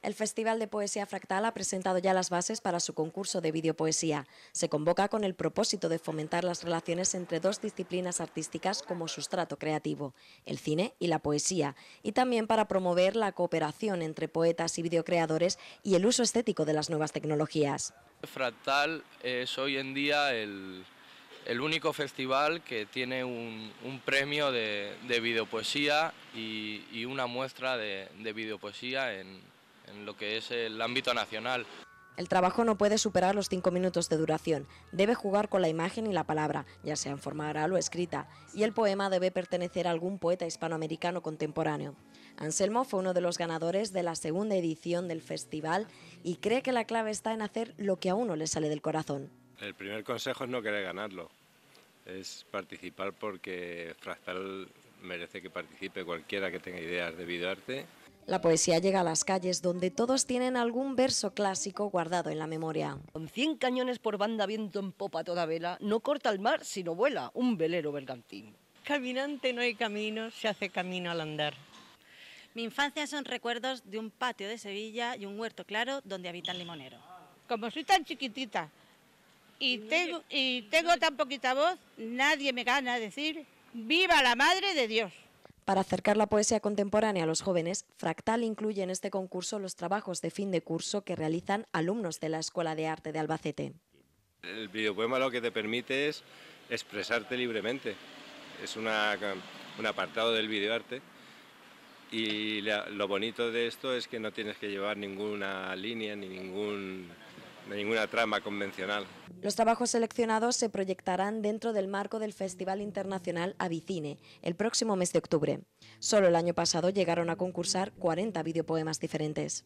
El Festival de Poesía Fractal ha presentado ya las bases para su concurso de videopoesía. Se convoca con el propósito de fomentar las relaciones entre dos disciplinas artísticas como sustrato creativo, el cine y la poesía, y también para promover la cooperación entre poetas y videocreadores y el uso estético de las nuevas tecnologías. Fractal es hoy en día el, único festival que tiene un, premio de, videopoesía y, una muestra de, de videopoesía en, en lo que es el ámbito nacional. El trabajo no puede superar los cinco minutos de duración. Debe jugar con la imagen y la palabra, ya sea en forma oral o escrita, y el poema debe pertenecer a algún poeta hispanoamericano contemporáneo. Anselmo fue uno de los ganadores de la segunda edición del festival y cree que la clave está en hacer lo que a uno le sale del corazón. El primer consejo es no querer ganarlo, es participar porque Fractal merece que participe cualquiera que tenga ideas de videoarte la poesía llega a las calles donde todos tienen algún verso clásico guardado en la memoria. Con 100 cañones por banda, viento en popa toda vela, no corta el mar sino vuela un velero bergantín. Caminante no hay camino, se hace camino al andar. Mi infancia son recuerdos de un patio de Sevilla y un huerto claro donde habita el limonero. Como soy tan chiquitita y tengo, y tengo tan poquita voz, nadie me gana decir, viva la Madre de Dios. Para acercar la poesía contemporánea a los jóvenes, Fractal incluye en este concurso los trabajos de fin de curso que realizan alumnos de la Escuela de Arte de Albacete. El videopoema lo que te permite es expresarte libremente. Es un apartado del videoarte y lo bonito de esto es que no tienes que llevar ninguna línea ni ningún de ninguna trama convencional. Los trabajos seleccionados se proyectarán dentro del marco del Festival Internacional Avicine, el próximo mes de octubre. Solo el año pasado llegaron a concursar 40 videopoemas diferentes.